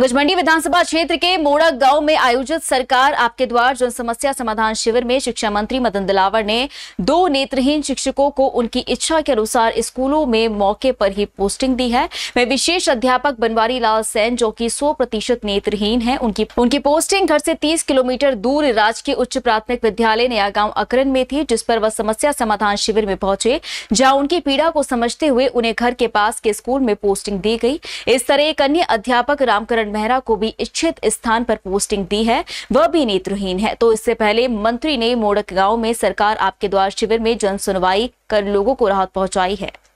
गुजमंडी विधानसभा क्षेत्र के मोड़ा गांव में आयोजित सरकार आपके द्वार जन समस्या समाधान शिविर में शिक्षा मंत्री मदन दिलावर ने दो नेत्रहीन शिक्षकों को उनकी इच्छा के अनुसार स्कूलों में मौके पर ही पोस्टिंग दी है वे विशेष अध्यापक बनवारी लाल सैन जो कि 100 प्रतिशत नेत्रहीन है उनकी उनकी पोस्टिंग घर से तीस किलोमीटर दूर राजकीय उच्च प्राथमिक विद्यालय नया गांव अकरन में थी जिस पर वह समस्या समाधान शिविर में पहुंचे जहाँ उनकी पीड़ा को समझते हुए उन्हें घर के पास के स्कूल में पोस्टिंग दी गई इस तरह एक अन्य अध्यापक रामकरण नारायण मेहरा को भी इच्छित स्थान पर पोस्टिंग दी है वह भी नेत्रहीन है तो इससे पहले मंत्री ने मोड़क गांव में सरकार आपके द्वार शिविर में जन सुनवाई कर लोगों को राहत पहुंचाई है